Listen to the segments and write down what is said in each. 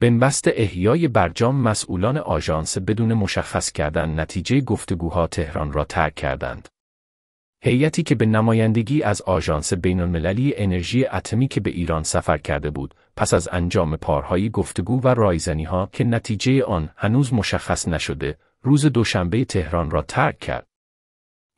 بنبست احیای برجام مسئولان آژانس بدون مشخص کردن نتیجه گفتگوها تهران را ترک کردند. هیئتی که به نمایندگی از آژانس المللی انرژی اتمی که به ایران سفر کرده بود، پس از انجام پارهای گفتگو و رایزنی ها که نتیجه آن هنوز مشخص نشده، روز دوشنبه تهران را ترک کرد.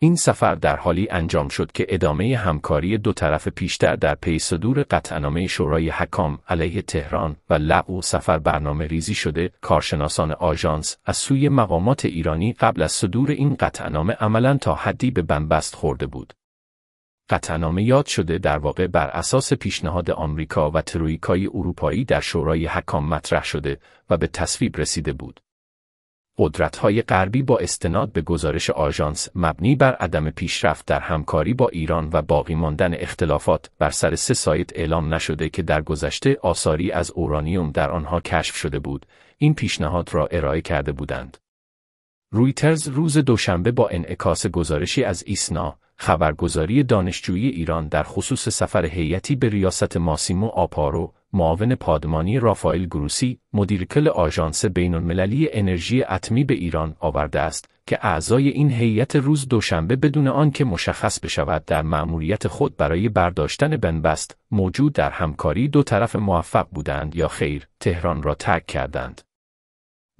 این سفر در حالی انجام شد که ادامه همکاری دو طرف پیشتر در پی صدور قطعنامه شورای حکام علیه تهران و لغو سفر برنامه ریزی شده کارشناسان آژانس از سوی مقامات ایرانی قبل از صدور این قطعنامه عملا تا حدی به بنبست خورده بود. قطعنامه یاد شده در واقع بر اساس پیشنهاد آمریکا و ترویکای اروپایی در شورای حکام مطرح شده و به تصویب رسیده بود. های غربی با استناد به گزارش آژانس مبنی بر عدم پیشرفت در همکاری با ایران و باقی ماندن اختلافات بر سر سه سایت اعلام نشده که در گذشته آثاری از اورانیوم در آنها کشف شده بود این پیشنهاد را ارائه کرده بودند رویترز روز دوشنبه با انعکاس گزارشی از ایسنا خبرگزاری دانشجویی ایران در خصوص سفر هیئتی به ریاست ماسیمو آپارو معاون پادمانی رافائل گروسی مدیر کل آژانس المللی انرژی اتمی به ایران آورده است که اعضای این هیئت روز دوشنبه بدون آنکه مشخص بشود در مأموریت خود برای برداشتن بنبست موجود در همکاری دو طرف موفق بودند یا خیر تهران را ترک کردند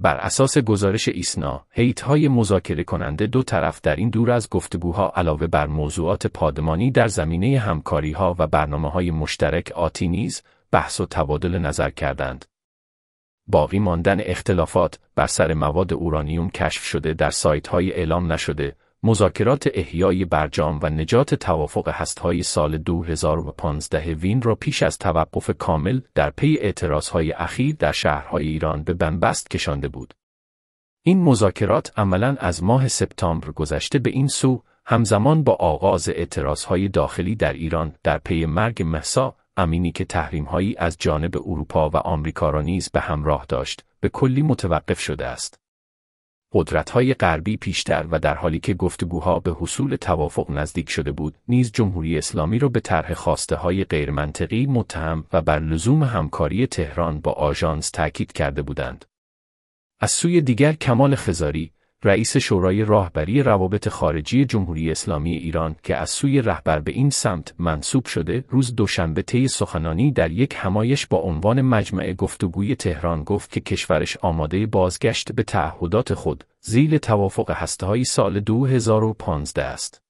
بر اساس گزارش ایسنا، های مذاکره کننده دو طرف در این دور از گفتگوها علاوه بر موضوعات پادمانی در زمینه ها و برنامه های مشترک آتی نیز بحث و تبادل نظر کردند. باقی ماندن اختلافات بر سر مواد اورانیوم کشف شده در سایت های اعلام نشده، مذاکرات احیای برجام و نجات توافق هستهای سال 2015 وین را پیش از توقف کامل در پی های اخیر در شهرهای ایران به بنبست کشانده بود. این مذاکرات عملا از ماه سپتامبر گذشته به این سو همزمان با آغاز های داخلی در ایران در پی مرگ محسا امینی که هایی از جانب اروپا و آمریکا را نیز به همراه داشت به کلی متوقف شده است قدرت های غربی پیشتر و در حالی که گفتگوها به حصول توافق نزدیک شده بود، نیز جمهوری اسلامی را به طرح خواسته‌های غیرمنطقی متهم و بر لزوم همکاری تهران با آژانس تاکید کرده بودند. از سوی دیگر کمال خزاری رئیس شورای راهبری روابط خارجی جمهوری اسلامی ایران که از سوی رهبر به این سمت منصوب شده روز دوشنبه طی سخنانی در یک همایش با عنوان مجمع گفتگوی تهران گفت که کشورش آماده بازگشت به تعهدات خود زیل توافق هسته‌های سال 2015 است.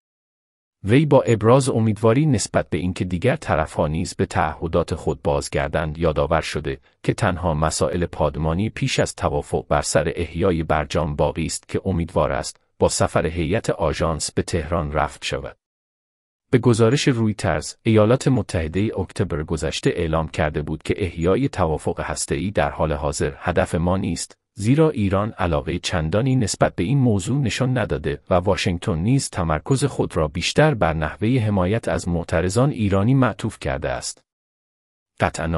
وی با ابراز امیدواری نسبت به اینکه دیگر طرفها نیز به تعهدات خود بازگردند یادآور شده که تنها مسائل پادمانی پیش از توافق بر سر احیای برجام باقی است که امیدوار است با سفر هیئت آژانس به تهران رفت شود. به گزارش روی ایالات متحده اکتبر گذشته اعلام کرده بود که احیای توافق هسته‌ای در حال حاضر هدف ما نیست زیرا ایران علاقه چندانی نسبت به این موضوع نشان نداده و واشنگتن نیز تمرکز خود را بیشتر بر نحوه حمایت از معترضان ایرانی معطوف کرده است.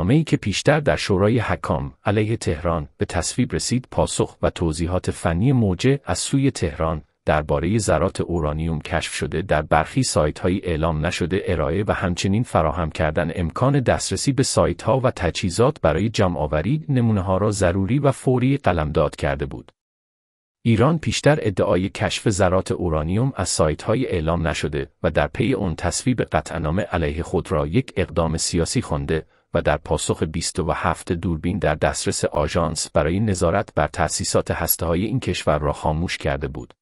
ای که پیشتر در شورای حکام علیه تهران به تصویب رسید پاسخ و توضیحات فنی موجه از سوی تهران درباره ذرات اورانیوم کشف شده در برخی سایت‌های اعلام نشده ارائه و همچنین فراهم کردن امکان دسترسی به ها و تجهیزات برای نمونه ها را ضروری و فوری قلمداد کرده بود. ایران پیشتر ادعای کشف ذرات اورانیوم از های اعلام نشده و در پی آن تصویب قطعنامه علیه خود را یک اقدام سیاسی خوانده و در پاسخ 27 دوربین در دسترس آژانس برای نظارت بر تأسیسات هسته‌ای این کشور را خاموش کرده بود.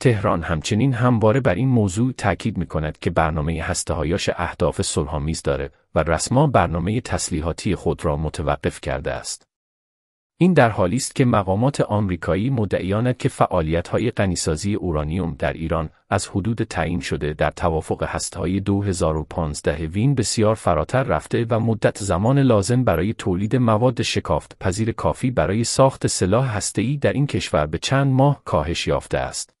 تهران همچنین همواره بر این موضوع تاکید می کند که برنامه هستهایش اهداف صلحآمیز داره و رسما برنامه تسلیحاتی خود را متوقف کرده است. این در حالی است که مقامات آمریکایی مدعیاند که فعالیت‌های غنیسازی اورانیوم در ایران از حدود تعیین شده در توافق هستهای 2015 وین بسیار فراتر رفته و مدت زمان لازم برای تولید مواد شکافت پذیر کافی برای ساخت سلاح هسته‌ای در این کشور به چند ماه کاهش یافته است.